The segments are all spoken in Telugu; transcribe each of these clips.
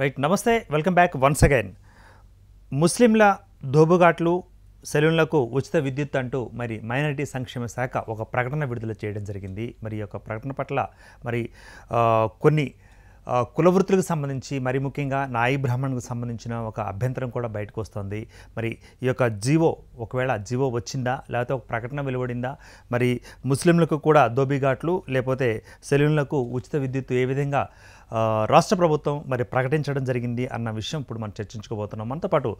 రైట్ నమస్తే వెల్కమ్ బ్యాక్ వన్స్ అగైన్ ముస్లింల దోబుగాట్లు సెలూన్లకు ఉచిత విద్యుత్ అంటూ మరి మైనారిటీ సంక్షేమ శాఖ ఒక ప్రకటన విడుదల చేయడం జరిగింది మరి యొక్క ప్రకటన పట్ల మరి కొన్ని కులవృత్తులకు సంబంధించి మరి ముఖ్యంగా నాయి బ్రాహ్మణులకు సంబంధించిన ఒక అభ్యంతరం కూడా బయటకు వస్తుంది మరి ఈ యొక్క జీవో ఒకవేళ జీవో వచ్చిందా లేకపోతే ఒక ప్రకటన వెలువడిందా మరి ముస్లింలకు కూడా దోబీఘాట్లు లేకపోతే సెలూన్లకు ఉచిత విద్యుత్ ఏ విధంగా రాష్ట్ర ప్రభుత్వం మరి ప్రకటించడం జరిగింది అన్న విషయం ఇప్పుడు మనం చర్చించుకోబోతున్నాం మనతో పాటు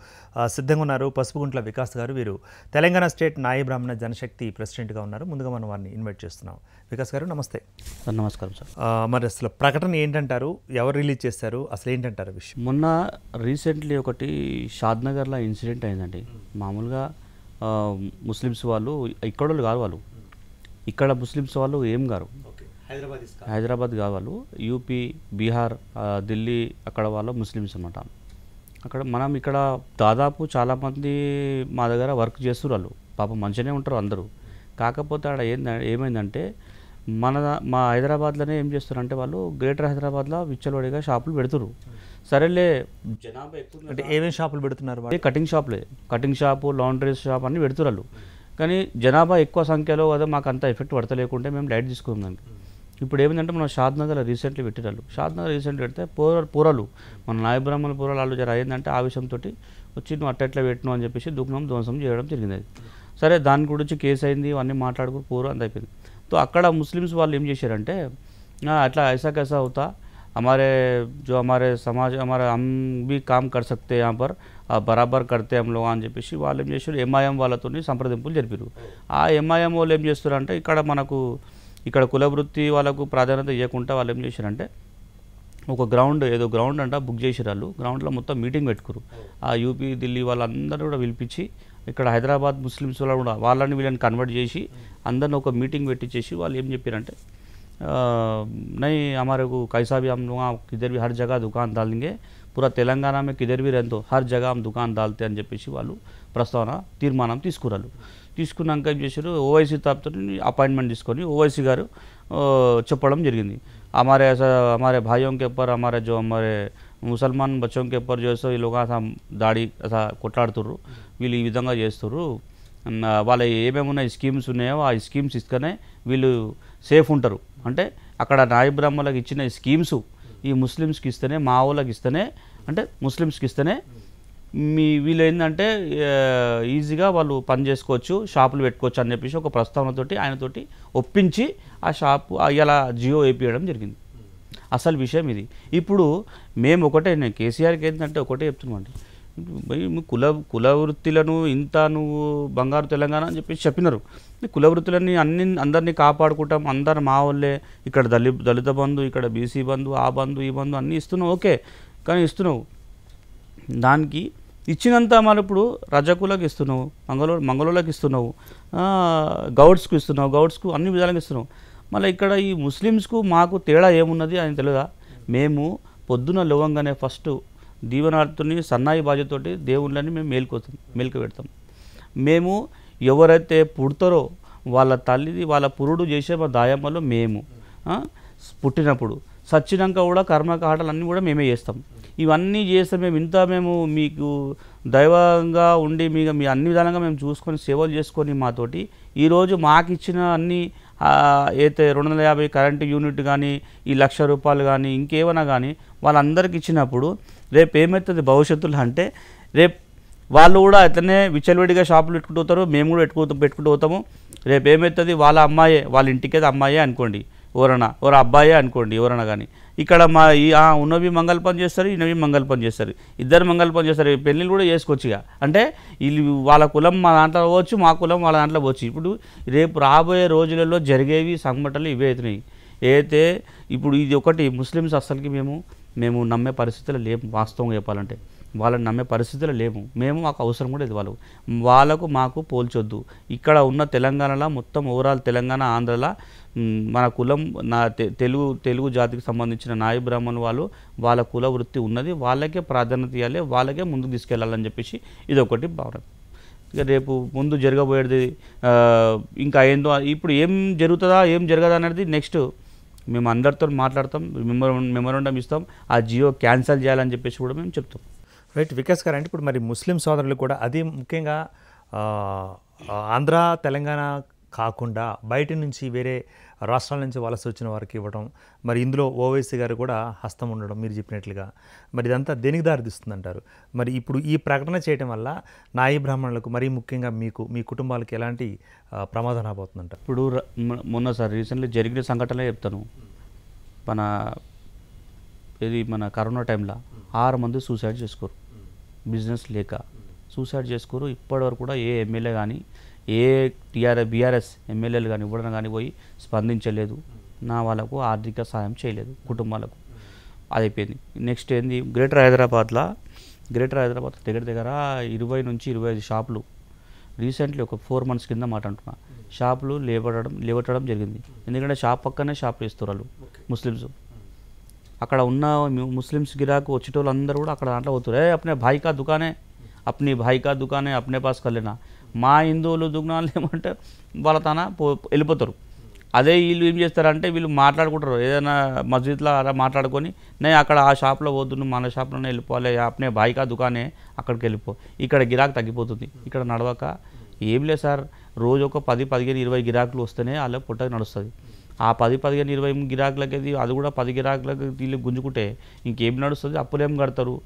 సిద్ధంగా ఉన్నారు పసుపుగుంట్ల వికాస్ గారు వీరు తెలంగాణ స్టేట్ నాయ బ్రాహ్మణ జనశక్తి ప్రెసిడెంట్గా ఉన్నారు ముందుగా మనం వారిని ఇన్వైట్ చేస్తున్నాం వికాస్ గారు నమస్తే సార్ నమస్కారం సార్ మరి అసలు ప్రకటన ఏంటంటారు ఎవరు రిలీజ్ చేశారు అసలు ఏంటంటారు విషయం మొన్న రీసెంట్లీ ఒకటి షాద్నగర్లో ఇన్సిడెంట్ అయిందండి మామూలుగా ముస్లిమ్స్ వాళ్ళు ఇక్కడ వాళ్ళు కాదు వాళ్ళు ఇక్కడ ముస్లిమ్స్ వాళ్ళు ఏం గారు హైదరాబాద్ కావాలి యూపీ బీహార్ ఢిల్లీ అక్కడ వాళ్ళు ముస్లిమ్స్ అనమాట అక్కడ మనం ఇక్కడ దాదాపు చాలామంది మా దగ్గర వర్క్ చేస్తున్నారు పాపం మంచిగానే ఉంటారు అందరూ కాకపోతే అక్కడ ఏం ఏమైందంటే మన మా హైదరాబాద్లోనే ఏం చేస్తారంటే వాళ్ళు గ్రేటర్ హైదరాబాద్లో విచ్చలవాడిగా షాపులు పెడతారు సరేలే జనాభా ఎక్కువ అంటే ఏమేమి షాపులు పెడుతున్నారు కటింగ్ షాపులే కటింగ్ షాపు లాండ్రీ షాప్ అన్నీ పెడుతున్నారు కానీ జనాభా ఎక్కువ సంఖ్యలో కదా మాకు అంత ఎఫెక్ట్ పడతలేకుంటే మేము లైట్ తీసుకుందాం ఇప్పుడు ఏమిటంటే మనం షాద్నగర్ రీసెంట్లీ పెట్టినాలు షాద్నగర్ రీసెంట్లీ పెడితే పూర పూరలు మన నాయబ్రాహ్మణ పూరలు వాళ్ళు జర అయిందంటే ఆవేశంతో వచ్చి నువ్వు అట్టట్లా పెట్టినావు అని చెప్పేసి దుఃఖం ధ్వంసం చేయడం జరిగింది అది సరే దాని గురించి కేసు అయింది ఇవన్నీ మాట్లాడుకుని పూర అంత అయిపోయింది సో అక్కడ ముస్లిమ్స్ వాళ్ళు ఏం చేశారంటే అట్లా ఐసా కైసా అవుతా అమారే జో అమారే సమాజ్ అమారే అమ్ బి కామ్ కర్ సక్తే हैं పర్ బరాబర్ కడితే అమ్లో అని చెప్పేసి వాళ్ళు ఏం చేశారు ఎంఐఎం వాళ్ళతో సంప్రదింపులు జరిపారు ఆ ఎంఐఎం వాళ్ళు ఏం చేస్తారంటే ఇక్కడ మనకు ఇక్కడ కులవృత్తి వాళ్ళకు ప్రాధాన్యత ఇవ్వకుండా వాళ్ళు ఏం చేశారంటే ఒక గ్రౌండ్ ఏదో గ్రౌండ్ అంట బుక్ చేసారు వాళ్ళు గ్రౌండ్లో మొత్తం మీటింగ్ పెట్టుకురు ఆ యూపీ ఢిల్లీ వాళ్ళందరూ కూడా పిలిపించి ఇక్కడ హైదరాబాద్ ముస్లిమ్స్ వాళ్ళు కూడా వాళ్ళని వీళ్ళని కన్వర్ట్ చేసి అందరిని ఒక మీటింగ్ పెట్టించేసి వాళ్ళు ఏం చెప్పారంటే నై हमारे కైసాబి కిదర్వి హర్ జగా దుకాన్ किधर भी हर जगह दुकान తెలంగాణ రెంతో హర్ జగా దుకాన్ దాల్తే అని చెప్పేసి వాళ్ళు ప్రస్తావన తీర్మానం తీసుకురాలు తీసుకున్నాక ఏం చేశారు ఓవైసీ తాపుతో అపాయింట్మెంట్ తీసుకొని ఓవైసీ గారు చెప్పడం జరిగింది అమారే అమారే हमारे भाइयों అమారే జో हमारे ముసల్మాన్ బచ్చోం కే చేస్తూ ఈ లోగా దాడి అసా కొట్లాడుతుర్రు వీళ్ళు ఈ విధంగా చేస్తుర్రు వాళ్ళ ఏమేమి ఉన్నాయి స్కీమ్స్ ఉన్నాయో ఆ స్కీమ్స్ ఇస్తేనే వీళ్ళు సేఫ్ ఉంటారు అంటే అక్కడ నాయబ్రహ్మలకు ఇచ్చిన స్కీమ్స్ ఈ ముస్లిమ్స్కి ఇస్తేనే మా వాళ్ళకి ఇస్తేనే అంటే ముస్లిమ్స్కి ఇస్తేనే మీ వీళ్ళు ఏంటంటే ఈజీగా వాళ్ళు పని చేసుకోవచ్చు షాపులు పెట్టుకోవచ్చు అని చెప్పేసి ఒక ప్రస్తావనతోటి ఆయనతోటి ఒప్పించి ఆ షాపు ఇలా జియో వేయించడం జరిగింది అసలు విషయం ఇది ఇప్పుడు మేము ఒకటే నేను కేసీఆర్కి ఏంటంటే ఒకటే చెప్తున్నామండి కుల కుల వృత్తులను ఇంత నువ్వు బంగారు తెలంగాణ అని చెప్పేసి చెప్పినారు కుల వృత్తులని అన్ని అందరినీ కాపాడుకుంటాం అందరు మా వాళ్ళే ఇక్కడ దళి దళిత బంధు ఇక్కడ బీసీ బంధు ఆ బంధు ఈ బంధు అన్నీ ఇస్తున్నావు ఓకే కానీ ఇస్తున్నావు దానికి ఇచ్చినంత మన ఇప్పుడు రజకులకు ఇస్తున్నావు మంగళ మంగళూరులకు ఇస్తున్నావు గౌడ్స్కు ఇస్తున్నావు గౌడ్స్కు అన్ని విధాలుగా ఇస్తున్నావు మళ్ళీ ఇక్కడ ఈ ముస్లిమ్స్కు మాకు తేడా ఏమున్నది అని తెలియదా మేము పొద్దున లేవంగానే ఫస్ట్ దీవనార్థుని సన్నాయి బాధ్యతోటి దేవుళ్ళని మేము మేల్కొతాం మేల్క పెడతాం మేము ఎవరైతే పుడతారో వాళ్ళ తల్లిది వాళ్ళ పురుడు చేసే మా దాయమ్మలో మేము పుట్టినప్పుడు సచ్చినాక కూడా కర్మకాటలు అన్నీ కూడా మేమే చేస్తాం ఇవన్నీ చేస్తే మేము ఇంత మేము మీకు దైవంగా ఉండి మీకు మీ అన్ని విధాలుగా మేము చూసుకొని సేవలు చేసుకొని మాతోటి ఈరోజు మాకు ఇచ్చిన అన్ని అయితే రెండు వందల యాభై కరెంటు యూనిట్ కానీ ఈ లక్ష రూపాయలు కానీ ఇంకేమైనా కానీ వాళ్ళందరికి ఇచ్చినప్పుడు రేపు ఏమవుతుంది భవిష్యత్తులో అంటే రేపు వాళ్ళు కూడా అతనే విచలవిడిగా షాపులు పెట్టుకుంటూ పోతారు మేము కూడా పెట్టుకుంటూ పెట్టుకుంటూ పోతాము రేపు ఏమవుతుంది వాళ్ళ అమ్మాయే వాళ్ళ ఇంటికి అమ్మాయే అనుకోండి ఎవరన్నా ఎవరు అబ్బాయే అనుకోండి ఎవరన్నా కానీ ఇక్కడ మా ఈ ఉన్నవి మంగళ పని చేస్తారు ఈయనవి మంగళ పని చేస్తారు ఇద్దరు మంగళ పని చేస్తారు పెళ్ళిళ్ళు కూడా చేసుకోవచ్చు ఇక అంటే వీళ్ళు వాళ్ళ కులం మా దాంట్లో పోవచ్చు మా కులం వాళ్ళ దాంట్లో పోవచ్చు ఇప్పుడు రేపు రాబోయే రోజులలో జరిగేవి సంఘటనలు ఇవే అవుతున్నాయి అయితే ఇప్పుడు ఇది ఒకటి ముస్లిమ్స్ అస్సలకి మేము మేము నమ్మే పరిస్థితులు లేము వాస్తవంగా చెప్పాలంటే వాళ్ళని నమ్మే పరిస్థితులు లేము మేము మాకు అవసరం కూడా ఇది వాళ్ళు వాళ్ళకు మాకు పోల్చొద్దు ఇక్కడ ఉన్న తెలంగాణలో మొత్తం ఓవరాల్ తెలంగాణ ఆంధ్రలో మన కులం నా తెలుగు తెలుగు జాతికి సంబంధించిన నాయ బ్రాహ్మణ వాళ్ళు వాళ్ళ కుల వృత్తి ఉన్నది వాళ్ళకే ప్రాధాన్యత ఇవ్వాలి వాళ్ళకే ముందుకు తీసుకెళ్లాలని చెప్పేసి ఇదొకటి భావన ఇక రేపు ముందు జరగబోయేది ఇంకా ఏందో ఇప్పుడు ఏం జరుగుతుందా ఏం జరగదా అనేది నెక్స్ట్ మేము అందరితో మాట్లాడతాం మెమో మెమోరండం ఇస్తాం ఆ జియో క్యాన్సిల్ చేయాలని చెప్పేసి కూడా మేము చెప్తాం రైట్ వికాస్ గారు అంటే ఇప్పుడు మరి ముస్లిం సోదరులు కూడా అది ముఖ్యంగా ఆంధ్ర తెలంగాణ కాకుండా బయట నుంచి వేరే రాష్ట్రాల నుంచి వలస వచ్చిన వారికి ఇవ్వడం మరి ఇందులో ఓవైసీ గారు కూడా హస్తం ఉండడం మీరు చెప్పినట్లుగా మరి ఇదంతా దేనికి దారితీస్తుంది అంటారు మరి ఇప్పుడు ఈ ప్రకటన చేయడం వల్ల నాయి బ్రాహ్మణులకు మరీ ముఖ్యంగా మీకు మీ కుటుంబాలకు ఎలాంటి ప్రమాదం రాబోతుందంటారు ఇప్పుడు మొన్న సార్ రీసెంట్లీ జరిగిన సంఘటనలే చెప్తాను మన ఇది మన కరోనా టైంలో ఆరు మంది సూసైడ్ చేసుకోరు బిజినెస్ లేక సూసైడ్ చేసుకోరు ఇప్పటివరకు కూడా ఏ ఎమ్మెల్యే కానీ ఏ టీఆర్ఎస్ బీఆర్ఎస్ ఎమ్మెల్యేలు కానీ ఇవ్వడం కానీ పోయి స్పందించలేదు నా వాళ్ళకు ఆర్థిక సాయం చేయలేదు కుటుంబాలకు అది అయిపోయింది నెక్స్ట్ ఏంది గ్రేటర్ హైదరాబాద్లో గ్రేటర్ హైదరాబాద్ దగ్గర దగ్గర ఇరవై నుంచి ఇరవై ఐదు షాపులు రీసెంట్లీ ఒక ఫోర్ మంత్స్ కింద మాట అంటున్నా షాపులు లేబడడం లేబట్టడం జరిగింది ఎందుకంటే షాప్ పక్కనే షాపులు ఇస్తారు వాళ్ళు ముస్లిమ్స్ అక్కడ ఉన్న ముస్లిమ్స్ గిరాకు వచ్చేటోళ్ళు అందరూ కూడా అక్కడ దాంట్లో పోతున్నారు అప్నే భాయికా దుకానే అప్నే భాయికా దుకానే అప్నే పాస్ కలేనా మా హిందువులు దుగ్నాలు ఏమంటే వాళ్ళ తన వెళ్ళిపోతారు అదే వీళ్ళు ఏం చేస్తారంటే వీళ్ళు మాట్లాడుకుంటారు ఏదైనా మస్జిద్లో అలా మాట్లాడుకొని నేను అక్కడ ఆ షాప్లో పోతున్నా మన షాప్లోనే వెళ్ళిపోవాలి అప్నే బాయికా దుకానే అక్కడికి వెళ్ళిపో ఇక్కడ గిరాకు తగ్గిపోతుంది ఇక్కడ నడవక ఏం లేదు సార్ రోజు ఒక పది పదిహేను ఇరవై గిరాకులు వస్తేనే అలా పుట్ట నడుస్తుంది ఆ పది పదిహేను ఇరవై గిరాకులకి అది కూడా పది గిరాకులకి వీళ్ళు గుంజుకుంటే ఇంకేం నడుస్తుంది అప్పులేం కడతారు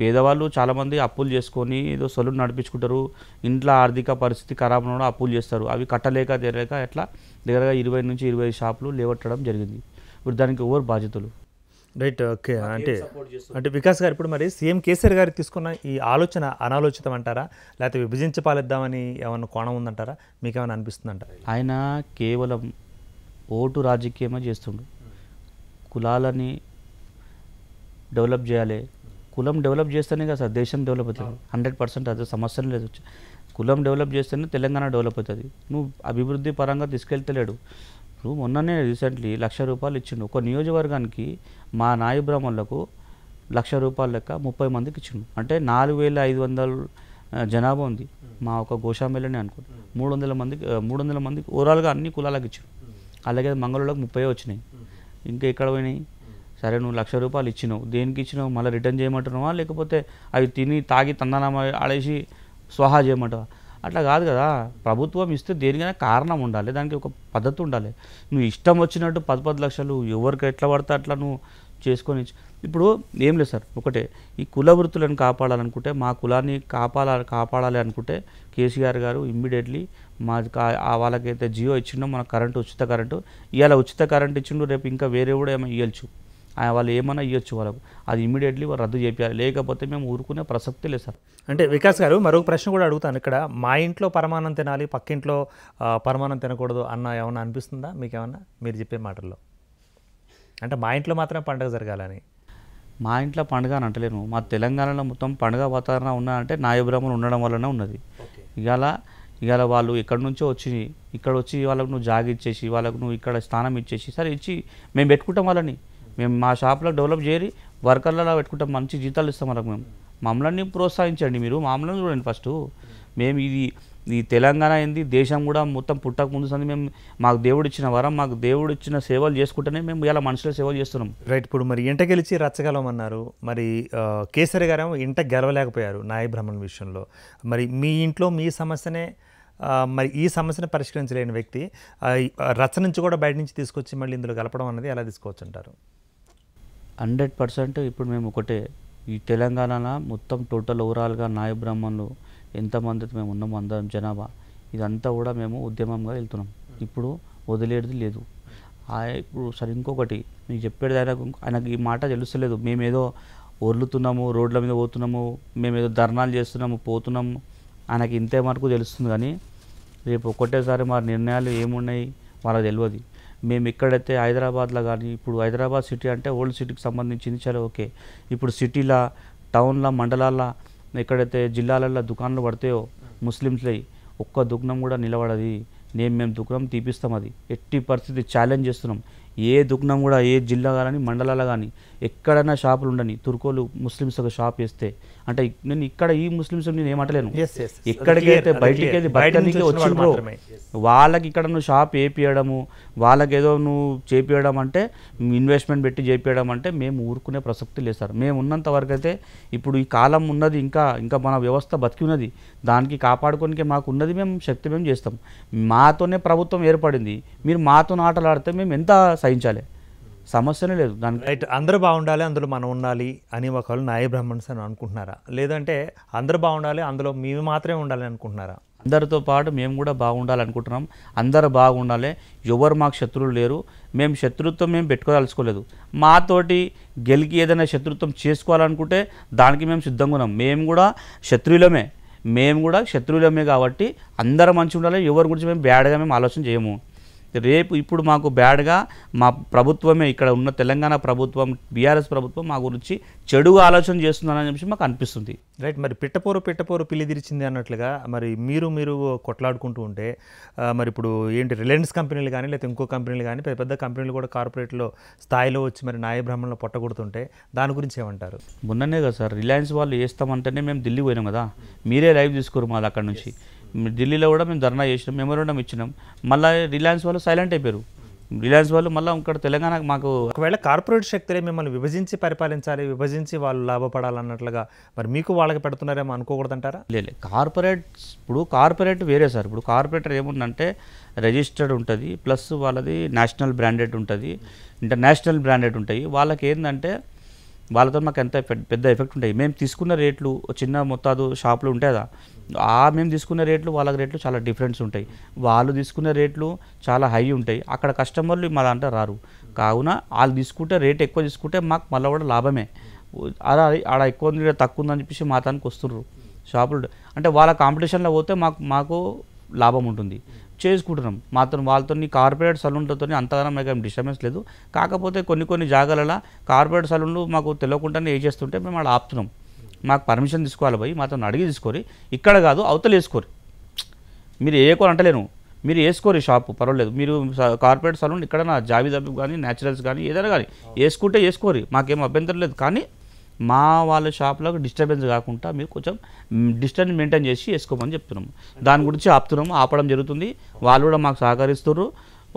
పేదవాళ్ళు చాలామంది అప్పులు చేసుకొని ఏదో సొలు నడిపించుకుంటారు ఇంట్లో ఆర్థిక పరిస్థితి ఖరాబ్ ఉన్న అప్పులు చేస్తారు అవి కట్టలేక తెరలేక ఎట్లా దగ్గరగా ఇరవై నుంచి ఇరవై షాపులు లేవట్టడం జరిగింది ఇప్పుడు దానికి ఓవర్ బాధ్యతలు రైట్ ఓకే అంటే అంటే వికాస్ గారు ఇప్పుడు మరి సీఎం కేసీఆర్ గారు తీసుకున్న ఈ ఆలోచన అనాలోచితం అంటారా లేకపోతే విభజించపాలిద్దామని పాలిద్దామని ఏమన్నా కోణం ఉందంటారా మీకు ఏమైనా అనిపిస్తుందంట ఆయన కేవలం ఓటు రాజకీయమే చేస్తుండు కులాలని డెవలప్ చేయాలి కులం డెవలప్ చేస్తేనే కదా సార్ దేశం డెవలప్ అవుతుంది హండ్రెడ్ పర్సెంట్ అది సమస్య లేదు కులం డెవలప్ చేస్తేనే తెలంగాణ డెవలప్ అవుతుంది నువ్వు అభివృద్ధి పరంగా తీసుకెళ్తలేడు నువ్వు మొన్ననే రీసెంట్లీ లక్ష రూపాయలు ఇచ్చిండు ఒక నియోజకవర్గానికి మా నాయు బ్రాహ్మణులకు లక్ష రూపాయలు లెక్క ముప్పై మందికి ఇచ్చిండు అంటే నాలుగు వేల ఐదు వందల జనాభా ఉంది మా ఒక గోషామేళని అనుకోండి మూడు వందల మందికి మూడు వందల మందికి ఓవరాల్గా అన్ని కులాలకు ఇచ్చిండు అలాగే మంగళూరులకు ముప్పై వచ్చినాయి ఇంకా ఎక్కడ పోయినాయి సరే నువ్వు లక్ష రూపాయలు ఇచ్చినావు దేనికి ఇచ్చినావు మళ్ళీ రిటర్న్ చేయమంటున్నావా లేకపోతే అవి తిని తాగి తందనామా ఆడేసి స్వహా చేయమంటావా అట్లా కాదు కదా ప్రభుత్వం ఇస్తే దేనికైనా కారణం ఉండాలి దానికి ఒక పద్ధతి ఉండాలి నువ్వు ఇష్టం వచ్చినట్టు పది పది లక్షలు ఎవరికి ఎట్లా పడితే అట్లా నువ్వు చేసుకొని ఇప్పుడు ఏం లేదు సార్ ఒకటే ఈ కుల వృత్తులను కాపాడాలనుకుంటే మా కులాన్ని కాపాడ కాపాడాలి అనుకుంటే కేసీఆర్ గారు ఇమ్మీడియట్లీ మా వాళ్ళకైతే జియో ఇచ్చిండో మన కరెంటు ఉచిత కరెంటు ఇవాళ ఉచిత కరెంట్ ఇచ్చిండు రేపు ఇంకా వేరే కూడా ఏమైనా ఇవ్వచ్చు వాళ్ళు ఏమైనా ఇవ్వచ్చు వాళ్ళకు అది ఇమీడియట్లీ వాళ్ళు రద్దు చేయాలి లేకపోతే మేము ఊరుకునే ప్రసక్తి లేదు సార్ అంటే వికాస్ గారు మరొక ప్రశ్న కూడా అడుగుతాను ఇక్కడ మా ఇంట్లో పరమానం తినాలి పక్కింట్లో పరమానం తినకూడదు అన్న ఏమన్నా అనిపిస్తుందా మీకు ఏమన్నా మీరు చెప్పే మాటల్లో అంటే మా ఇంట్లో మాత్రమే పండుగ జరగాలని మా ఇంట్లో పండుగ అని అంటలేను మా తెలంగాణలో మొత్తం పండుగ వాతావరణం ఉన్నా అంటే నాయబ్రాహ్మణులు ఉండడం వల్లనే ఉన్నది ఇవాళ ఇవాళ వాళ్ళు ఎక్కడి నుంచో వచ్చి ఇక్కడ వచ్చి వాళ్ళకు నువ్వు జాగిచ్చేసి వాళ్ళకు నువ్వు ఇక్కడ స్థానం ఇచ్చేసి సరే ఇచ్చి మేము పెట్టుకుంటాం వాళ్ళని మేము మా షాప్లో డెవలప్ చేరి వర్కర్లలో పెట్టుకుంటాం మంచి జీతాలు ఇస్తాం మనకు మేము మమ్మల్ని ప్రోత్సహించండి మీరు మామూలు చూడండి ఫస్ట్ మేము ఇది ఈ తెలంగాణ ఏంది దేశం కూడా మొత్తం పుట్టక ముందు సంది మేము మాకు దేవుడు ఇచ్చిన వరం మాకు దేవుడు ఇచ్చిన సేవలు చేసుకుంటేనే మేము ఇలా మనుషుల సేవలు చేస్తున్నాం రైట్ ఇప్పుడు మరి ఇంట గెలిచి రచ్చగలమన్నారు మరి కేసరి గారేమో ఇంట గెలవలేకపోయారు నాయ భ్రమణ విషయంలో మరి మీ ఇంట్లో మీ సమస్యనే మరి ఈ సమస్యను పరిష్కరించలేని వ్యక్తి రచ్చ నుంచి కూడా బయట నుంచి తీసుకొచ్చి మళ్ళీ ఇందులో గలపడం అనేది ఎలా తీసుకోవచ్చు అంటారు హండ్రెడ్ పర్సెంట్ ఇప్పుడు మేము ఒకటే ఈ తెలంగాణలో మొత్తం టోటల్ ఓవరాల్గా నాయ బ్రాహ్మణులు ఎంతమంది మేము ఉన్నాము అందరం జనాభా ఇదంతా కూడా మేము ఉద్యమంగా వెళ్తున్నాం ఇప్పుడు వదిలేది లేదు ఇప్పుడు సరే ఇంకొకటి మీకు చెప్పేది ఆయనకు ఆయనకు ఈ మాట తెలుస్తలేదు మేమేదో ఒర్లుతున్నాము రోడ్ల మీద పోతున్నాము మేమేదో ధర్నాలు చేస్తున్నాము పోతున్నాము ఆయనకి ఇంతే మరకు తెలుస్తుంది కానీ రేపు ఒకటేసారి మా నిర్ణయాలు ఏమున్నాయి వాళ్ళకి తెలియదు మేము ఎక్కడైతే హైదరాబాద్లో కానీ ఇప్పుడు హైదరాబాద్ సిటీ అంటే ఓల్డ్ సిటీకి సంబంధించింది చాలా ఓకే ఇప్పుడు సిటీల టౌన్ల మండలాల్లో ఎక్కడైతే జిల్లాలలో దుకాణాలు పడతాయో ముస్లిమ్స్లవి ఒక్క దుగ్నం కూడా నిలబడది నేను మేము దుగ్నం తీపిస్తాం అది ఎట్టి పరిస్థితి ఛాలెంజ్ చేస్తున్నాం ఏ దుగ్నం కూడా ఏ జిల్లా కానీ మండలాలు కానీ ఎక్కడైనా షాపులు ఉండని తుర్కోలు ముస్లిమ్స్ ఒక షాప్ వేస్తే అంటే నేను ఇక్కడ ఈ ముస్లిమ్స్ నేను ఏమంటలేను ఎక్కడికైతే బయటికి వెళ్ళి బయట నుంచి వచ్చిండ్రో వాళ్ళకి ఇక్కడ నువ్వు షాప్ వేపియడము వాళ్ళకి ఏదో నువ్వు చేపియడం అంటే ఇన్వెస్ట్మెంట్ పెట్టి చేపియడం అంటే మేము ఊరుకునే ప్రసక్తి లేదు సార్ మేము ఉన్నంత వరకు అయితే ఇప్పుడు ఈ కాలం ఉన్నది ఇంకా ఇంకా మన వ్యవస్థ బతికి ఉన్నది దానికి కాపాడుకోనికే మాకు ఉన్నది మేము శక్తి మేము చేస్తాం మాతోనే ప్రభుత్వం ఏర్పడింది మీరు మాతో ఆడితే మేము ఎంత సహించాలి సమస్యనే లేదు దానికి రైట్ అందరూ బాగుండాలి అందులో మనం ఉండాలి అని ఒకళ్ళు నాయ బ్రాహ్మణ్స్ అని అనుకుంటున్నారా లేదంటే అందరూ బాగుండాలి అందులో మేము మాత్రమే ఉండాలి అనుకుంటున్నారా అందరితో పాటు మేము కూడా బాగుండాలి అనుకుంటున్నాం అందరు బాగుండాలి ఎవరు మాకు శత్రువులు లేరు మేము శత్రుత్వం మేము పెట్టుకోదలుచుకోలేదు మాతోటి గెలికి ఏదైనా శత్రుత్వం చేసుకోవాలనుకుంటే దానికి మేము సిద్ధంగా ఉన్నాం మేము కూడా శత్రువులమే మేము కూడా శత్రువులమే కాబట్టి అందరూ మంచి ఉండాలి ఎవరి గురించి మేము బ్యాడ్గా మేము ఆలోచన చేయము రేపు ఇప్పుడు మాకు బ్యాడ్గా మా ప్రభుత్వమే ఇక్కడ ఉన్న తెలంగాణ ప్రభుత్వం బీఆర్ఎస్ ప్రభుత్వం మా గురించి చెడు ఆలోచన చేస్తుందని చెప్పి మాకు అనిపిస్తుంది రైట్ మరి పిట్టపోరు పిట్టపోరు పిల్లిదిరిచింది అన్నట్లుగా మరి మీరు మీరు కొట్లాడుకుంటూ ఉంటే మరి ఇప్పుడు ఏంటి రిలయన్స్ కంపెనీలు కానీ లేకపోతే ఇంకో కంపెనీలు కానీ పెద్ద పెద్ద కంపెనీలు కూడా కార్పొరేట్లో స్థాయిలో వచ్చి మరి నాయ బ్రాహ్మణులు పొట్టగొడుతుంటే దాని గురించి ఏమంటారు మొన్ననే కదా సార్ రిలయన్స్ వాళ్ళు వేస్తామంటేనే మేము ఢిల్లీ పోయినాం కదా మీరే లైవ్ తీసుకోరు మాది అక్కడ నుంచి ఢిల్లీలో కూడా మేము ధర్నా చేసినాం మెమోరండం ఇచ్చినాం మళ్ళీ రిలయన్స్ వాళ్ళు సైలెంట్ అయిపోయారు రిలయన్స్ వాళ్ళు మళ్ళీ ఇక్కడ తెలంగాణ మాకు ఒకవేళ కార్పొరేట్ శక్తులే మిమ్మల్ని విభజించి పరిపాలించాలి విభజించి వాళ్ళు లాభపడాలన్నట్లుగా మరి మీకు వాళ్ళకి పెడుతున్నారేమో అనుకోకూడదంటారా లేదు కార్పొరేట్ ఇప్పుడు కార్పొరేట్ వేరే సార్ ఇప్పుడు కార్పొరేటర్ ఏముందంటే రిజిస్టర్డ్ ఉంటుంది ప్లస్ వాళ్ళది నేషనల్ బ్రాండెడ్ ఉంటుంది ఇంటర్నేషనల్ బ్రాండెడ్ ఉంటాయి వాళ్ళకి ఏంటంటే వాళ్ళతో మాకు ఎంత పెద్ద ఎఫెక్ట్ ఉంటాయి మేము తీసుకున్న రేట్లు చిన్న మొత్తాదు షాపులు ఉంటాయి కదా ఆ మేము తీసుకున్న రేట్లు వాళ్ళ రేట్లు చాలా డిఫరెన్స్ ఉంటాయి వాళ్ళు తీసుకున్న రేట్లు చాలా హై ఉంటాయి అక్కడ కస్టమర్లు మా దాంట్లో రారు కావున వాళ్ళు తీసుకుంటే రేట్ ఎక్కువ తీసుకుంటే మాకు మళ్ళీ కూడా లాభమే అలా ఆడ ఎక్కువ తక్కువ ఉందని చెప్పేసి మా తానికి వస్తున్నారు షాపులు అంటే వాళ్ళ కాంపిటీషన్లో పోతే మాకు మాకు లాభం ఉంటుంది చేసుకుంటున్నాం మాత్రం వాళ్ళతో కార్పొరేట్ సలూన్లతో అంతగానో మాకు ఏం డిస్టర్బెన్స్ లేదు కాకపోతే కొన్ని కొన్ని జాగాలలో కార్పొరేట్ సలూన్లు మాకు తెలియకుండానే ఏ చేస్తుంటే మేము అలా ఆపుతున్నాం మాకు పర్మిషన్ తీసుకోవాలి పోయి మాతో అడిగి తీసుకోరు ఇక్కడ కాదు అవతలు వేసుకోరు మీరు ఏ వేయకొని అంటలేను మీరు వేసుకోరు షాపు పర్వాలేదు మీరు కార్పొరేట్ సలూన్ ఇక్కడ నా జాబిదా కానీ న్యాచురల్స్ కానీ ఏదైనా కానీ వేసుకుంటే వేసుకోరు మాకేం అభ్యంతరం లేదు కానీ మా వాళ్ళ షాప్లో డిస్టర్బెన్స్ కాకుండా మీరు కొంచెం డిస్టెన్స్ మెయింటైన్ చేసి వేసుకోమని చెప్తున్నాము దాని గురించి ఆపుతున్నాము ఆపడం జరుగుతుంది వాళ్ళు కూడా మాకు సహకరిస్తున్నారు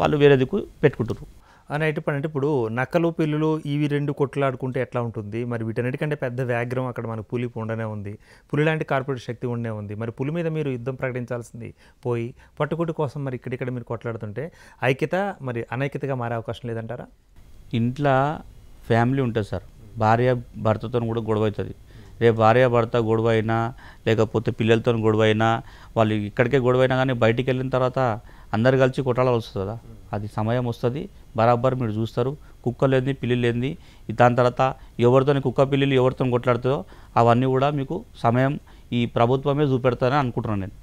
వాళ్ళు వేరే దిక్కు పెట్టుకుంటారు అని అయితే పని ఇప్పుడు నక్కలు పిల్లులు ఇవి రెండు కొట్లాడుకుంటే ఎట్లా ఉంటుంది మరి వీటన్నిటికంటే పెద్ద వ్యాఘ్రం అక్కడ మనకు పులి ఉండనే ఉంది పులి లాంటి కార్పొరేట్ శక్తి ఉండనే ఉంది మరి పులి మీద మీరు యుద్ధం ప్రకటించాల్సింది పోయి పట్టుకుటి కోసం మరి ఇక్కడిక్కడ మీరు కొట్లాడుతుంటే ఐక్యత మరి అనైక్యతగా మారే అవకాశం లేదంటారా ఇంట్లో ఫ్యామిలీ ఉంటుంది సార్ భార్య భర్తతో కూడా గొడవ అవుతుంది రేపు భార్య భర్త గొడవ అయినా లేకపోతే పిల్లలతో గొడవ అయినా వాళ్ళు ఇక్కడికే గొడవ అయినా కానీ బయటికి వెళ్ళిన తర్వాత అందరు కలిసి కొట్టాలని వస్తుందా అది సమయం వస్తుంది బరాబర్ మీరు చూస్తారు కుక్క పిల్లలు లేని దాని తర్వాత ఎవరితో కుక్క పిల్లిలు ఎవరితో కొట్లాడుతుందో అవన్నీ కూడా మీకు సమయం ఈ ప్రభుత్వమే చూపెడతారని అనుకుంటున్నాను నేను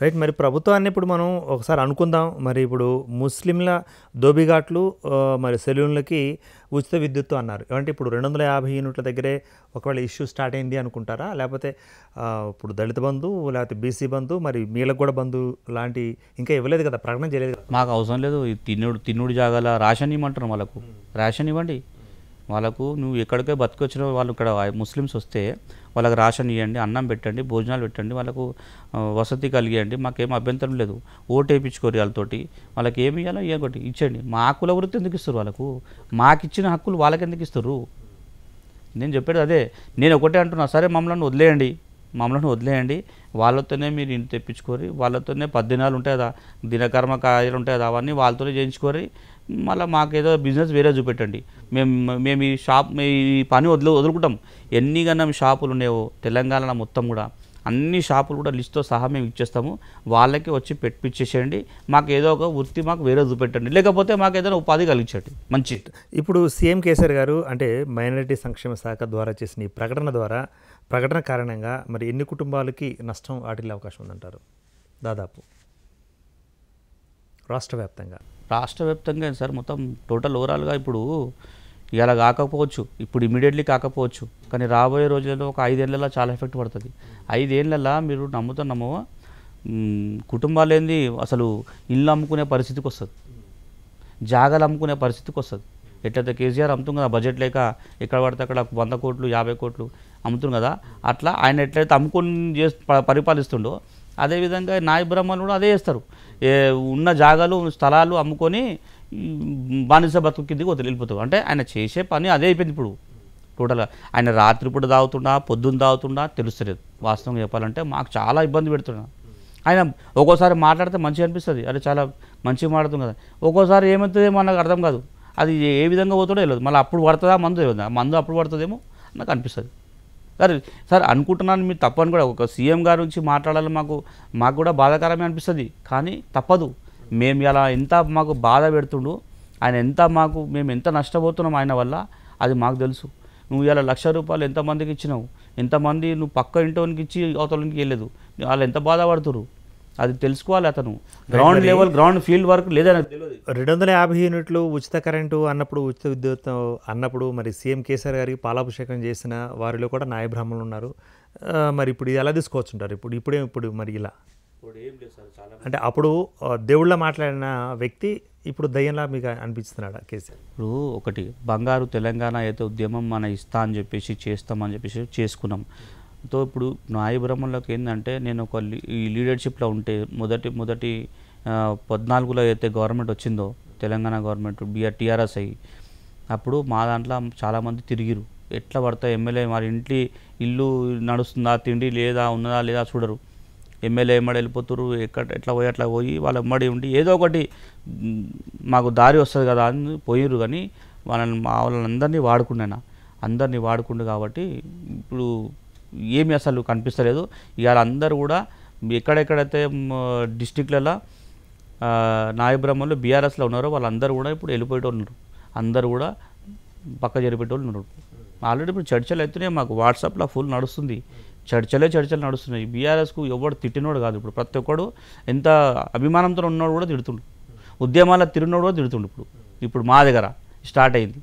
రైట్ మరి ప్రభుత్వాన్ని ఇప్పుడు మనం ఒకసారి అనుకుందాం మరి ఇప్పుడు ముస్లింల దోబిఘాట్లు మరి సెలూన్లకి ఉచిత విద్యుత్తు అన్నారు అంటే ఇప్పుడు రెండు వందల యాభై యూనిట్ల దగ్గరే ఒకవేళ ఇష్యూ స్టార్ట్ అయింది అనుకుంటారా లేకపోతే ఇప్పుడు దళిత బంధు లేకపోతే బీసీ బంధు మరి మీలకు కూడా బంధు లాంటి ఇంకా ఇవ్వలేదు కదా ప్రకటన చేయలేదు మాకు అవసరం లేదు తిన్నుడు తిన్నుడు జాగాల రేషన్ ఇవ్వమంటారు వాళ్ళకు రేషన్ ఇవ్వండి వాళ్ళకు నువ్వు ఎక్కడికే బతికొచ్చిన వాళ్ళు ఇక్కడ ముస్లిమ్స్ వస్తే వాళ్ళకి రాషన్ ఇవ్వండి అన్నం పెట్టండి భోజనాలు పెట్టండి వాళ్ళకు వసతి కలిగేయండి మాకేం అభ్యంతరం లేదు ఓటు వేయించుకోరు వాళ్ళతోటి వాళ్ళకి ఏమి ఇవ్వాలో ఇవ్వకొట్టి ఇచ్చండి మా హక్కుల వృత్తి ఎందుకు ఇస్తారు వాళ్ళకు మాకు ఇచ్చిన హక్కులు వాళ్ళకి ఎందుకు ఇస్తారు నేను చెప్పేది అదే నేను ఒకటే అంటున్నా సరే మమ్మల్ని వదిలేయండి మమ్మల్ని వదిలేయండి వాళ్ళతోనే మీరు ఇంటి తెప్పించుకోరి వాళ్ళతోనే పద్దినాలు ఉంటాయి కదా దినకర్మ కార్యాలు ఉంటాయి కదా అవన్నీ వాళ్ళతోనే చేయించుకోరి మళ్ళీ మాకేదో బిజినెస్ వేరే చూపెట్టండి మేము మేము ఈ షాప్ ఈ పని వదిలి వదులుకుంటాం ఎన్ని కన్నా షాపులు ఉన్నాయో తెలంగాణ మొత్తం కూడా అన్ని షాపులు కూడా లిస్ట్తో సహా మేము ఇచ్చేస్తాము వాళ్ళకి వచ్చి పెట్టిచ్చేసేయండి మాకు ఏదో ఒక వృత్తి మాకు వేరే చూపెట్టండి లేకపోతే మాకు ఏదైనా ఉపాధి కలిగించండి మంచి ఇప్పుడు సీఎం కేసీఆర్ గారు అంటే మైనారిటీ సంక్షేమ శాఖ ద్వారా చేసిన ఈ ప్రకటన ద్వారా ప్రకటన కారణంగా మరి ఎన్ని కుటుంబాలకి నష్టం వాటిల్లే అవకాశం ఉందంటారు దాదాపు రాష్ట్ర వ్యాప్తంగా రాష్ట్ర వ్యాప్తంగా సార్ మొత్తం టోటల్ ఓవరాల్గా ఇప్పుడు ఇలా కాకపోవచ్చు ఇప్పుడు ఇమీడియట్లీ కాకపోవచ్చు కానీ రాబోయే రోజులలో ఒక ఐదేళ్ళలో చాలా ఎఫెక్ట్ పడుతుంది ఐదేళ్ళలో మీరు నమ్ముతున్నామో కుటుంబాలు ఏంది అసలు ఇల్లు అమ్ముకునే పరిస్థితికి వస్తుంది జాగాలు అమ్ముకునే పరిస్థితికి వస్తుంది ఎట్లయితే కేసీఆర్ అమ్ముతుంది కదా బడ్జెట్ లేక ఎక్కడ పడితే అక్కడ వంద కోట్లు యాభై కోట్లు అమ్ముతుంది కదా అట్లా ఆయన ఎట్లయితే అమ్ముకొని చేసి పరిపాలిస్తుండో అదేవిధంగా నాయ బ్రహ్మలు కూడా అదే చేస్తారు ఉన్న జాగాలు స్థలాలు అమ్ముకొని బానిస బతుకు కిందకి వదిలిపోతావు అంటే ఆయన చేసే పని అదే అయిపోయింది ఇప్పుడు టోటల్గా ఆయన రాత్రిపూట తాగుతుండా పొద్దున్న తాగుతుండా తెలుస్తలేదు వాస్తవం చెప్పాలంటే మాకు చాలా ఇబ్బంది పెడుతున్నా ఆయన ఒక్కోసారి మాట్లాడితే మంచిగా అనిపిస్తుంది అది చాలా మంచిగా మాట్లాడుతుంది కదా ఒక్కోసారి ఏమవుతుందేమో నాకు అర్థం కాదు అది ఏ విధంగా పోతుండో తెలియదు మళ్ళీ అప్పుడు పడుతుందా మందు తెలియదు మందు అప్పుడు పడుతుందేమో నాకు అనిపిస్తుంది గారు సార్ అనుకుంటున్నాను మీరు తప్పని కూడా ఒక సీఎం గారి నుంచి మాట్లాడాలి మాకు మాకు కూడా బాధాకరమే అనిపిస్తుంది కానీ తప్పదు మేము ఇలా ఎంత మాకు బాధ పెడుతుండు ఆయన ఎంత మాకు మేము ఎంత నష్టపోతున్నాం ఆయన వల్ల అది మాకు తెలుసు నువ్వు ఇలా లక్ష రూపాయలు ఎంతమందికి ఇచ్చినావు ఎంతమంది నువ్వు పక్క ఇంటోనికి ఇచ్చి అవతలకి వెళ్ళలేదు వాళ్ళు ఎంత బాధపడుతురు అది తెలుసుకోవాలి అతను ground level ground field work లేదా రెండు వందల యాభై యూనిట్లు ఉచిత కరెంటు అన్నప్పుడు ఉచిత విద్యుత్ అన్నప్పుడు మరి సీఎం కేసీఆర్ గారికి పాలాభిషేకం చేసిన వారిలో కూడా నాయ బ్రాహ్మణులు ఉన్నారు మరి ఇప్పుడు ఎలా తీసుకోవచ్చుంటారు ఇప్పుడు ఇప్పుడే ఇప్పుడు మరి ఇలా అంటే అప్పుడు దేవుళ్ళ మాట్లాడిన వ్యక్తి ఇప్పుడు దయ్యంలా మీకు అనిపిస్తున్నాడు కేసీఆర్ ఇప్పుడు ఒకటి బంగారు తెలంగాణ అయితే ఉద్యమం మన ఇస్తా అని చెప్పేసి చేస్తామని చెప్పేసి చేసుకున్నాం ఎంతో ఇప్పుడు నా ఏంటంటే నేను ఒక ఈ లీడర్షిప్లో ఉంటే మొదటి మొదటి పద్నాలుగులో అయితే గవర్నమెంట్ వచ్చిందో తెలంగాణ గవర్నమెంట్ బిఆర్ టీఆర్ఎస్ అయ్యి అప్పుడు మా దాంట్లో చాలామంది తిరిగిరు ఎట్లా పడతాయి ఎమ్మెల్యే వారి ఇంటి ఇల్లు నడుస్తుందా తిండి లేదా ఉన్నదా లేదా చూడరు ఎమ్మెల్యే ఎమ్మడి వెళ్ళిపోతురు ఎక్కడ ఎట్లా పోయి అట్లా పోయి వాళ్ళ ఎమ్మడి ఉండి ఏదో ఒకటి మాకు దారి వస్తుంది కదా అని పోయిర్రు కానీ వాళ్ళని మా వాళ్ళని అందరినీ అందరినీ వాడుకుండు కాబట్టి ఇప్పుడు ఏమి అసలు కనిపిస్తలేదు ఇవాళ అందరూ కూడా ఎక్కడెక్కడైతే డిస్టిక్లలో నాయబ్రహ్మలో బీఆర్ఎస్లో ఉన్నారో వాళ్ళందరూ కూడా ఇప్పుడు వెళ్ళిపోయేటోళ్ళు ఉన్నారు అందరూ కూడా పక్క జరిపేటోళ్ళు ఉన్నారు ఆల్రెడీ ఇప్పుడు చర్చలు అవుతున్నాయి మాకు వాట్సాప్లో ఫుల్ నడుస్తుంది చర్చలే చర్చలు నడుస్తున్నాయి బీఆర్ఎస్కు ఎవడు తిట్టినోడు కాదు ఇప్పుడు ప్రతి ఒక్కడు ఎంత అభిమానంతో ఉన్నాడు కూడా తిడుతుండు ఉద్యమాల తిరిగినోడు కూడా తిడుతుండు ఇప్పుడు ఇప్పుడు మా దగ్గర స్టార్ట్ అయింది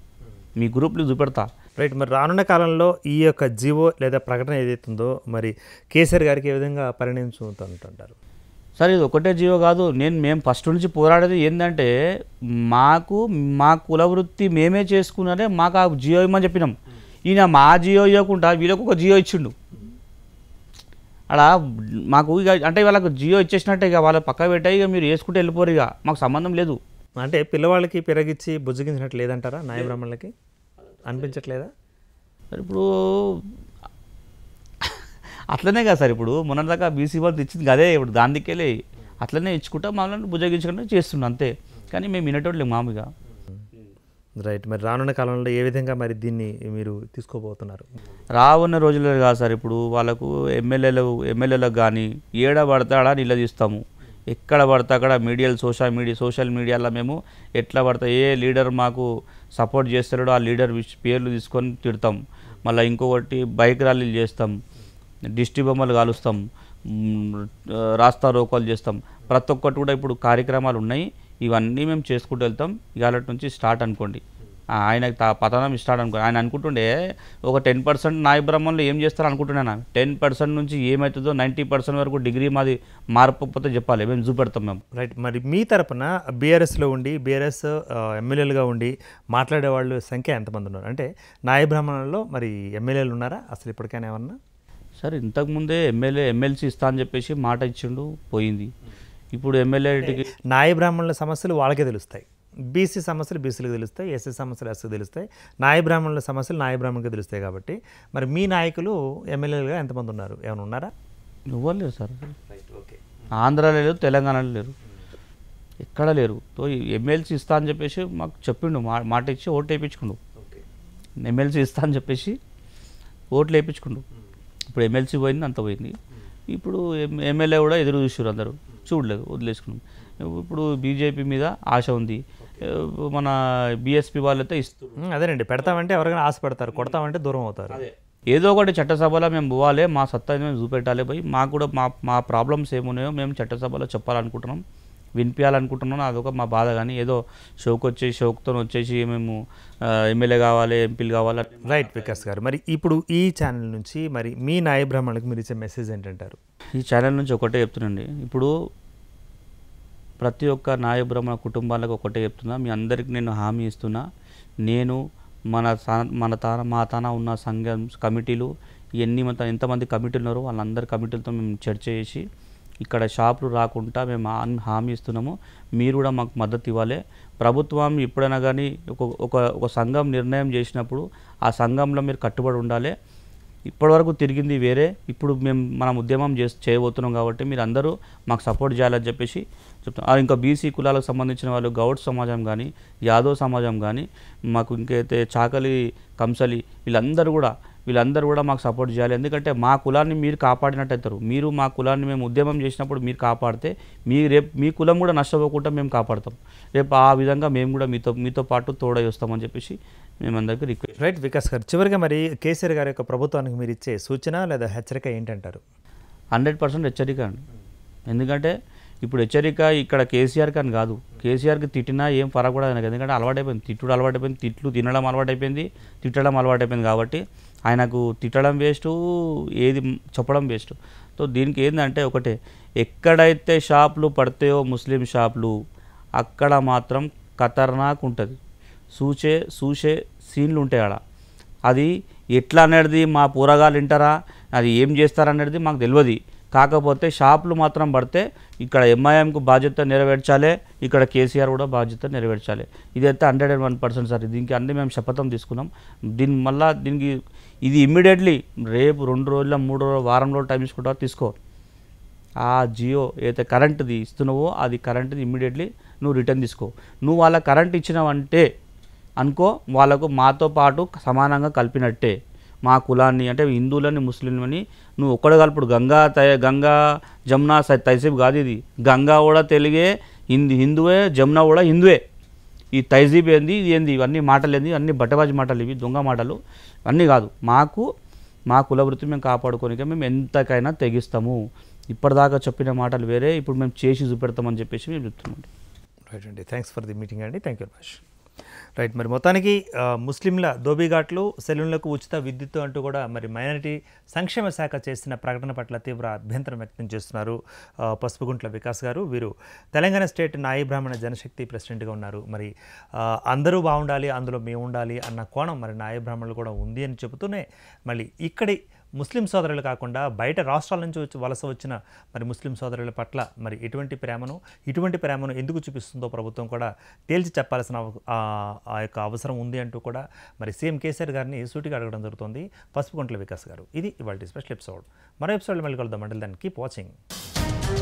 మీ గ్రూప్లు చూపెడతా రైట్ మరి రానున్న కాలంలో ఈ యొక్క జీవో లేదా ప్రకటన ఏదైతుందో మరి కేసీఆర్ గారికి ఏ విధంగా పరిణమించుతుంటుంటారు సార్ ఇది ఒకటే జియో కాదు నేను మేము ఫస్ట్ నుంచి పోరాడేది ఏంటంటే మాకు మా కుల వృత్తి మేమే చేసుకున్నారే మాకు ఆ జియో ఇవ్వమని చెప్పినాం ఈయన మా జియో ఇవ్వకుండా వీళ్ళకు ఒక జియో ఇచ్చిండు అలా మాకు ఇక అంటే వాళ్ళకు జియో ఇచ్చేసినట్టే ఇక వాళ్ళ పక్క పెట్టాయి ఇక మీరు వేసుకుంటే వెళ్ళిపోరు ఇక మాకు సంబంధం లేదు అంటే పిల్లవాళ్ళకి పెరగిచ్చి బుజ్జగించినట్టు లేదంటారా నాయబ్రాహ్మణులకి అనిపించట్లేదా సార్ ఇప్పుడు అట్లనే కదా సార్ ఇప్పుడు మొన్నదాకా బీసీ వాళ్ళు ఇచ్చింది అదే ఇప్పుడు దాని దిక్కెళ్ళి అట్లనే ఇచ్చుకుంటా మమ్మల్ని భుజగించుకుంటే చేస్తున్నాం అంతే కానీ మేము వినేటోళ్ళు మామూలుగా రైట్ మరి రానున్న కాలంలో ఏ విధంగా మరి దీన్ని మీరు తీసుకోబోతున్నారు రావున్న రోజుల్లో కాదు సార్ ఇప్పుడు వాళ్ళకు ఎమ్మెల్యేలు ఎమ్మెల్యేలకు కానీ ఏడ పడతాడా నిలదీస్తాము ఎక్కడ పడితే అక్కడ మీడియాలు సోషల్ మీడియా సోషల్ మీడియాలో మేము ఎట్లా పడితే ఏ లీడర్ మాకు సపోర్ట్ చేస్తాడో ఆ లీడర్ పేర్లు తీసుకొని తిడతాం మళ్ళీ ఇంకొకటి బైక్ ర్యాలీలు చేస్తాం దిష్టి బొమ్మలు కాలుస్తాం రాస్తా రోకాలు చేస్తాం ప్రతి ఒక్కటి కూడా ఇప్పుడు కార్యక్రమాలు ఉన్నాయి ఇవన్నీ మేము చేసుకుంటూ వెళ్తాం ఇవాళ నుంచి స్టార్ట్ అనుకోండి ఆయనకు పతనం ఇస్తాడు అనుకో ఆయన అనుకుంటుండే ఒక టెన్ పర్సెంట్ నాయ బ్రహ్మంలో ఏం చేస్తారు అనుకుంటున్నాను టెన్ పర్సెంట్ నుంచి ఏమవుతుందో నైంటీ పర్సెంట్ వరకు డిగ్రీ మాది మారకపోతే చెప్పాలి మేము చూపెడతాం మేము రైట్ మరి మీ తరపున బీఆర్ఎస్లో ఉండి బీఆర్ఎస్ ఎమ్మెల్యేలుగా ఉండి మాట్లాడే వాళ్ళ సంఖ్య ఎంతమంది ఉన్నారు అంటే నాయ బ్రహ్మణంలో మరి ఎమ్మెల్యేలు ఉన్నారా అసలు ఇప్పటికైనా ఏమన్నా సార్ ఇంతకుముందే ఎమ్మెల్యే ఎమ్మెల్సీ ఇస్తా అని చెప్పేసి మాట ఇచ్చిండు పోయింది ఇప్పుడు ఎమ్మెల్యే నాయ బ్రాహ్మణుల సమస్యలు వాళ్ళకే తెలుస్తాయి బీసీ సమస్యలు బీసీలకు తెలుస్తాయి ఎస్సీ సమస్యలు ఎస్సీ తెలుస్తాయి నాయ బ్రాహ్మణుల సమస్యలు నాయ బ్రాహ్మణులకి తెలుస్తాయి కాబట్టి మరి మీ నాయకులు ఎమ్మెల్యేలుగా ఎంతమంది ఉన్నారు ఏమైనా ఉన్నారా నువ్వు లేరు సార్ ఆంధ్రాలో లేరు తెలంగాణలో లేరు ఎక్కడ లేరు తో ఎమ్మెల్సీ ఇస్తా అని చెప్పేసి మాకు చెప్పిండు మా మాట ఇచ్చి ఓట్లు వేయించుకుండు ఎమ్మెల్సీ ఇస్తా అని చెప్పేసి ఓట్లు వేయించుకుండు hmm. ఇప్పుడు ఎమ్మెల్సీ పోయింది అంత పోయింది ఇప్పుడు ఎమ్మెల్యే కూడా ఎదురు చూసారు అందరూ చూడలేదు వదిలేసుకున్నాం ఇప్పుడు బీజేపీ మీద ఆశ ఉంది మన బీఎస్పీ వాళ్ళతో ఇస్తారు అదేనండి పెడతామంటే ఎవరికైనా ఆశ పెడతారు కొడతామంటే దూరం అవుతారు ఏదో ఒకటి చట్టసభలో మేము పోవాలి మా సత్తా మేము చూపెట్టాలి పోయి మాకు కూడా మా మా ప్రాబ్లమ్స్ ఏమున్నాయో మేము చట్టసభలో చెప్పాలనుకుంటున్నాం వినిపించాలనుకుంటున్నాను అదొక మా బాధ కానీ ఏదో షోక్ వచ్చేసి షోక్తో వచ్చేసి మేము ఎమ్మెల్యే కావాలి ఎంపీలు కావాలి రైట్ వికాస్ గారు మరి ఇప్పుడు ఈ ఛానల్ నుంచి మరి మీ నాయ బ్రాహ్మణులకు మీరు ఇచ్చే మెసేజ్ ఏంటంటారు ఈ ఛానల్ నుంచి ఒకటే చెప్తున్నాండి ఇప్పుడు ప్రతి ఒక్క నాయ బ్రాహ్మణ కుటుంబాలకు ఒకటే చెప్తున్నా మీ అందరికి నేను హామీ ఇస్తున్నా నేను మన మన తాన మా తాన ఉన్న సంఘం కమిటీలు ఎన్ని ఎంతమంది కమిటీలు ఉన్నారో వాళ్ళందరి కమిటీలతో మేము చర్చ చేసి ఇక్కడ షాపులు రాకుండా మేము హామీ ఇస్తున్నాము మీరు కూడా మాకు మద్దతు ఇవ్వాలి ప్రభుత్వం ఎప్పుడైనా కానీ ఒక ఒక ఒక సంఘం నిర్ణయం చేసినప్పుడు ఆ సంఘంలో మీరు కట్టుబడి ఉండాలి ఇప్పటివరకు తిరిగింది వేరే ఇప్పుడు మేము మనం ఉద్యమం చేసి చేయబోతున్నాం కాబట్టి మీరు అందరూ మాకు సపోర్ట్ చేయాలని చెప్పేసి చెప్తాం ఇంకా బీసీ కులాలకు సంబంధించిన వాళ్ళు గౌడ్ సమాజం కానీ యాదవ్ సమాజం కానీ మాకు ఇంకైతే చాకలి కంసలి వీళ్ళందరూ కూడా వీళ్ళందరూ కూడా మాకు సపోర్ట్ చేయాలి ఎందుకంటే మా కులాన్ని మీరు కాపాడినట్టు అవుతారు మీరు మా కులాన్ని మేము ఉద్యమం చేసినప్పుడు మీరు కాపాడితే మీ రేపు మీ కులం కూడా నష్టపోకుండా మేము కాపాడతాం రేపు ఆ విధంగా మేము కూడా మీతో మీతో పాటు తోడై వస్తామని చెప్పేసి మేమందరికీ రిక్వెస్ట్ రైట్ వికాస్ గారు చివరిగా మరి కేసీఆర్ గారి యొక్క ప్రభుత్వానికి మీరు ఇచ్చే సూచన లేదా హెచ్చరిక ఏంటంటారు హండ్రెడ్ పర్సెంట్ హెచ్చరిక అండి ఎందుకంటే ఇప్పుడు హెచ్చరిక ఇక్కడ కేసీఆర్కి అని కాదు కేసీఆర్కి తిట్టినా ఏం ఫరక్ కూడా ఎందుకంటే అలవాటైపోయింది తిట్టుడు అలవాటైపోయింది తిట్లు తినడం అలవాటైపోయింది తిట్టడం అలవాటైపోయింది కాబట్టి ఆయనకు తిట్టడం వేస్ట్ ఏది చెప్పడం వేస్ట్ సో దీనికి ఏంటంటే ఒకటే ఎక్కడైతే షాపులు పడతాయో ముస్లిం షాపులు అక్కడ మాత్రం ఖతర్నాక్ ఉంటుంది చూసే చూసే సీన్లు ఉంటాయి అక్కడ అది ఎట్లా అనేది మా పూరగాలు వింటారా అది ఏం చేస్తారనేది మాకు తెలియదు కాకపోతే షాపులు మాత్రం పడితే ఇక్కడ ఎంఐఎంకు బాధ్యత నెరవేర్చాలి ఇక్కడ కేసీఆర్ కూడా బాధ్యత నెరవేర్చాలి ఇదైతే hundred and one percent sir దీనికి అన్ని మేము శపథం తీసుకున్నాం దీని మళ్ళీ దీనికి ఇది ఇమ్మీడియట్లీ రేపు రెండు రోజుల మూడు రోజుల వారం రోజులు టైం తీసుకుంటారు తీసుకో ఆ జియో ఏదైతే కరెంట్ది ఇస్తున్నావో అది కరెంట్ది ఇమ్మీడియట్లీ నువ్వు రిటర్న్ తీసుకో నువ్వు వాళ్ళ కరెంట్ ఇచ్చినావంటే అనుకో వాళ్ళకు మాతో పాటు సమానంగా కలిపినట్టే మా కులాన్ని అంటే హిందువులని ముస్లింలని నువ్వు ఒక్కడ కలుపుడు గంగా తయ గంగా జమునా తైసేపు కాదు ఇది గంగా కూడా తెలుగే హిందీ హిందువే జమునా కూడా హిందువే ఈ తైజీబ్ ఏంది ఇది ఏంది ఇవన్నీ మాటలు ఏంది అన్ని బట్టబాజీ మాటలు ఇవి దొంగ మాటలు అన్నీ కాదు మాకు మా కులవృత్తి మేము కాపాడుకోనికే మేము ఎంతకైనా తెగిస్తాము ఇప్పటిదాకా చెప్పిన మాటలు వేరే ఇప్పుడు మేము చేసి చూపెడతామని చెప్పేసి మేము చెప్తున్నాం రైట్ అండి థ్యాంక్స్ ఫర్ ది మీటింగ్ అండి thank you very much right మరి మొత్తానికి ముస్లింల దోబీఘాట్లు సెలూన్లకు ఉచిత విద్యుత్ అంటూ కూడా మరి మైనారిటీ సంక్షేమ శాఖ చేసిన ప్రకటన పట్ల తీవ్ర అభ్యంతరం వ్యక్తం చేస్తున్నారు పసుపుగుంట్ల వికాస్ గారు వీరు తెలంగాణ స్టేట్ నాయి బ్రాహ్మణ జనశక్తి ప్రెసిడెంట్గా ఉన్నారు మరి అందరూ బాగుండాలి అందులో మేము ఉండాలి అన్న కోణం మరి నాయ బ్రాహ్మణులు కూడా ఉంది అని చెబుతూనే మళ్ళీ ఇక్కడి ముస్లిం సోదరులు కాకుండా బయట రాష్ట్రాల నుంచి వచ్చి వలస వచ్చిన మరి ముస్లిం సోదరుల పట్ల మరి ఎటువంటి ప్రేమను ఇటువంటి ప్రేమను ఎందుకు చూపిస్తుందో ప్రభుత్వం కూడా తేల్చి చెప్పాల్సిన ఆ యొక్క అవసరం ఉంది అంటూ కూడా మరి సీఎం కేసీఆర్ గారిని సూటిగా అడగడం జరుగుతుంది పసుపుకుంట్ల వికాస్ గారు ఇది ఇవాళ స్పెషల్ ఎపిసోడ్ మరో ఎపిసోడ్లో మళ్ళీ కలుద్దాం మండలి దాన్ని కీప్ వాచింగ్